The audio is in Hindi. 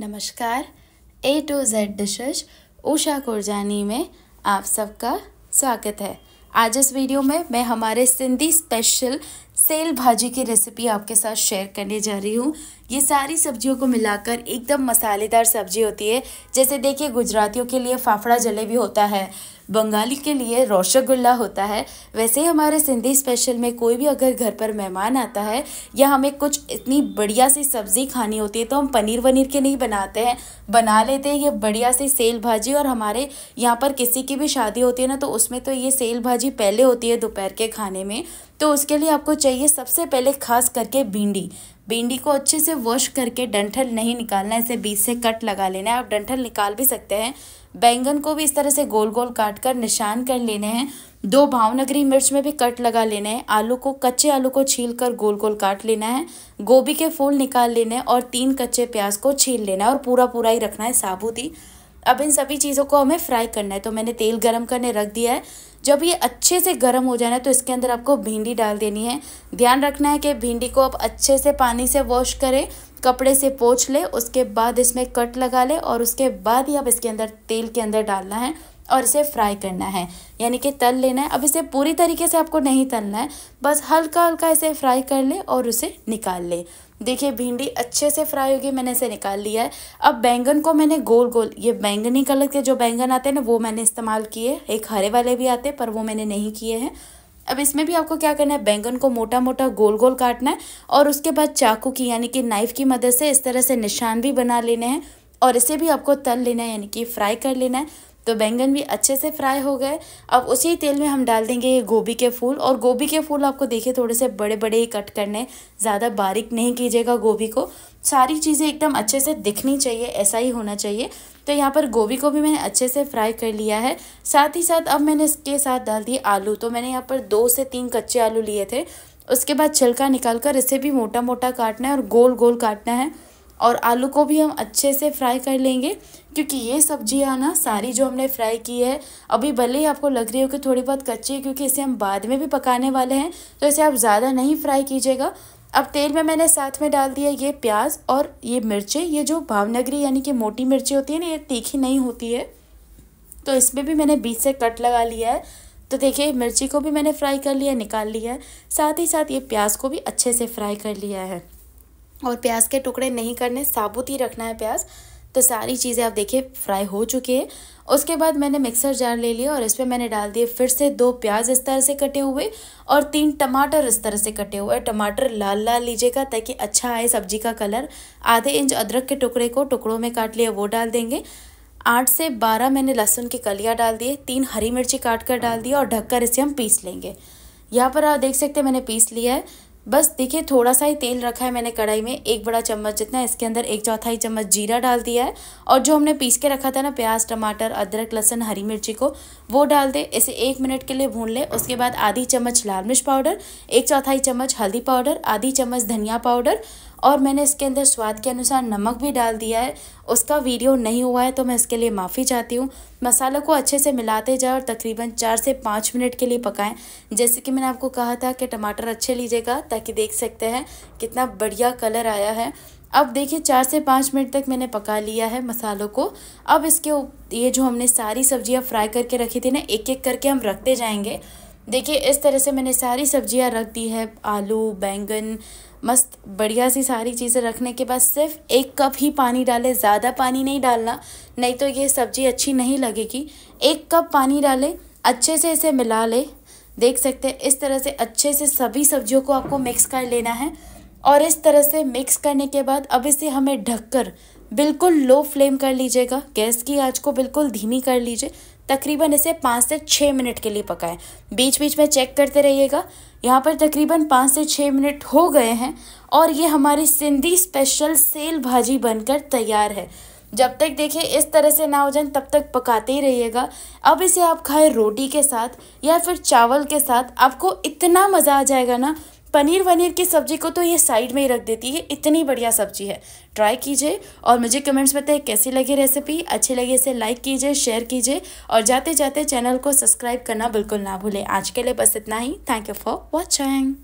नमस्कार A to Z dishes Usha Kurjani में आप सबका स्वागत है आज इस वीडियो में मैं हमारे सिंधी स्पेशल सेल भाजी की रेसिपी आपके साथ शेयर करने जा रही हूँ ये सारी सब्जियों को मिलाकर एकदम मसालेदार सब्जी होती है जैसे देखिए गुजरातियों के लिए फाफड़ा जलेबी होता है बंगाली के लिए गुल्ला होता है वैसे ही हमारे सिंधी स्पेशल में कोई भी अगर घर पर मेहमान आता है या हमें कुछ इतनी बढ़िया सी सब्ज़ी खानी होती है तो हम पनीर वनीर के नहीं बनाते हैं बना लेते हैं ये बढ़िया सी सेल भाजी और हमारे यहाँ पर किसी की भी शादी होती है ना तो उसमें तो ये सेल भाजी भाजी पहले होती है दोपहर के खाने में तो उसके लिए आपको चाहिए सबसे पहले खास करके भिंडी भिंडी को अच्छे से वॉश करके डंठल नहीं निकालना है इसे बीच से कट लगा लेना है आप डंठल निकाल भी सकते हैं बैंगन को भी इस तरह से गोल गोल काट कर निशान कर लेने हैं दो भावनगरी मिर्च में भी कट लगा लेने हैं आलू को कच्चे आलू को छील कर गोल गोल काट लेना है गोभी के फूल निकाल लेने हैं और तीन कच्चे प्याज को छील लेना है और पूरा पूरा ही रखना है साबुत ही अब इन सभी चीज़ों को हमें फ्राई करना है तो मैंने तेल गरम करने रख दिया है जब ये अच्छे से गर्म हो जाना है तो इसके अंदर आपको भिंडी डाल देनी है ध्यान रखना है कि भिंडी को आप अच्छे से पानी से वॉश करें कपड़े से पोछ ले उसके बाद इसमें कट लगा ले और उसके बाद ही आप इसके अंदर तेल के अंदर डालना है और इसे फ्राई करना है यानी कि तल लेना है अब इसे पूरी तरीके से आपको नहीं तलना है बस हल्का हल्का इसे फ्राई कर ले और उसे निकाल ले देखिए भिंडी अच्छे से फ्राई होगी मैंने इसे निकाल लिया है अब बैंगन को मैंने गोल गोल ये बैंगनी कलर के जो बैंगन आते हैं ना वो मैंने इस्तेमाल किए एक हरे वाले भी आते हैं पर वो मैंने नहीं किए हैं अब इसमें भी आपको क्या करना है बैंगन को मोटा मोटा गोल गोल काटना है और उसके बाद चाकू की यानी कि नाइफ़ की मदद से इस तरह से निशान भी बना लेने हैं और इसे भी आपको तल लेना है यानी कि फ्राई कर लेना है तो बैंगन भी अच्छे से फ्राई हो गए अब उसी तेल में हम डाल देंगे ये गोभी के फूल और गोभी के फूल आपको देखिए थोड़े से बड़े बड़े ही कट करने ज़्यादा बारीक नहीं कीजिएगा गोभी को सारी चीज़ें एकदम अच्छे से दिखनी चाहिए ऐसा ही होना चाहिए तो यहाँ पर गोभी को भी मैंने अच्छे से फ्राई कर लिया है साथ ही साथ अब मैंने इसके साथ डाल दिए आलू तो मैंने यहाँ पर दो से तीन कच्चे आलू लिए थे उसके बाद छिलका निकाल कर इसे भी मोटा मोटा काटना है और गोल गोल काटना है और आलू को भी हम अच्छे से फ्राई कर लेंगे क्योंकि ये सब्जियाँ ना सारी जो हमने फ्राई की है अभी भले ही आपको लग रही हो कि थोड़ी बहुत कच्ची है क्योंकि इसे हम बाद में भी पकाने वाले हैं तो इसे आप ज़्यादा नहीं फ्राई कीजिएगा अब तेल में मैंने साथ में डाल दिया ये प्याज और ये मिर्चें ये जो भावनगरी यानी कि मोटी मिर्ची होती है ना ये तीखी नहीं होती है तो इसमें भी मैंने बीच से कट लगा लिया है तो देखिए मिर्ची को भी मैंने फ्राई कर लिया निकाल लिया है साथ ही साथ ये प्याज को भी अच्छे से फ्राई कर लिया है और प्याज के टुकड़े नहीं करने साबुत ही रखना है प्याज तो सारी चीज़ें आप देखिए फ्राई हो चुकी है उसके बाद मैंने मिक्सर जार ले लिया और इस पर मैंने डाल दिए फिर से दो प्याज इस तरह से कटे हुए और तीन टमाटर इस तरह से कटे हुए टमाटर लाल लाल लीजिएगा ताकि अच्छा आए सब्जी का कलर आधे इंच अदरक के टुकड़े को टुकड़ों में काट लिया वो डाल देंगे आठ से बारह मैंने लहसुन की कलियाँ डाल दिए तीन हरी मिर्ची काट कर डाल दिए और ढककर इसे हम पीस लेंगे यहाँ पर आप देख सकते हैं मैंने पीस लिया है बस देखिए थोड़ा सा ही तेल रखा है मैंने कढ़ाई में एक बड़ा चम्मच जितना इसके अंदर एक चौथाई चम्मच जीरा डाल दिया है और जो हमने पीस के रखा था ना प्याज टमाटर अदरक लहसन हरी मिर्ची को वो डाल दे इसे एक मिनट के लिए भून ले उसके बाद आधी चम्मच लाल मिर्च पाउडर एक चौथाई चम्मच हल्दी पाउडर आधी चम्मच धनिया पाउडर और मैंने इसके अंदर स्वाद के अनुसार नमक भी डाल दिया है उसका वीडियो नहीं हुआ है तो मैं इसके लिए माफ़ी चाहती हूँ मसालों को अच्छे से मिलाते जाए और तकरीबन चार से पाँच मिनट के लिए पकाएं जैसे कि मैंने आपको कहा था कि टमाटर अच्छे लीजिएगा ताकि देख सकते हैं कितना बढ़िया कलर आया है अब देखिए चार से पाँच मिनट तक मैंने पका लिया है मसालों को अब इसके ये जो हमने सारी सब्ज़ियाँ फ्राई करके रखी थी ना एक एक करके हम रखते जाएँगे देखिए इस तरह से मैंने सारी सब्जियां रख दी है आलू बैंगन मस्त बढ़िया सी सारी चीज़ें रखने के बाद सिर्फ एक कप ही पानी डालें ज़्यादा पानी नहीं डालना नहीं तो ये सब्ज़ी अच्छी नहीं लगेगी एक कप पानी डालें अच्छे से इसे मिला लें देख सकते हैं इस तरह से अच्छे से सभी सब्जियों को आपको मिक्स कर लेना है और इस तरह से मिक्स करने के बाद अब इसे हमें ढककर बिल्कुल लो फ्लेम कर लीजिएगा गैस की आँच को बिल्कुल धीमी कर लीजिए तकरीबन इसे पाँच से छः मिनट के लिए पकाएं बीच बीच में चेक करते रहिएगा यहाँ पर तकरीबन पाँच से छः मिनट हो गए हैं और ये हमारी सिंधी स्पेशल सेल भाजी बनकर तैयार है जब तक देखिए इस तरह से ना हो जाए तब तक पकाते ही रहिएगा अब इसे आप खाएं रोटी के साथ या फिर चावल के साथ आपको इतना मज़ा आ जाएगा ना पनीर वनीर की सब्ज़ी को तो ये साइड में ही रख देती है इतनी बढ़िया सब्ज़ी है ट्राई कीजिए और मुझे कमेंट्स बताए कैसी लगी रेसिपी अच्छी लगी इसे लाइक कीजिए शेयर कीजिए और जाते जाते चैनल को सब्सक्राइब करना बिल्कुल ना भूलें आज के लिए बस इतना ही थैंक यू फॉर वॉचिंग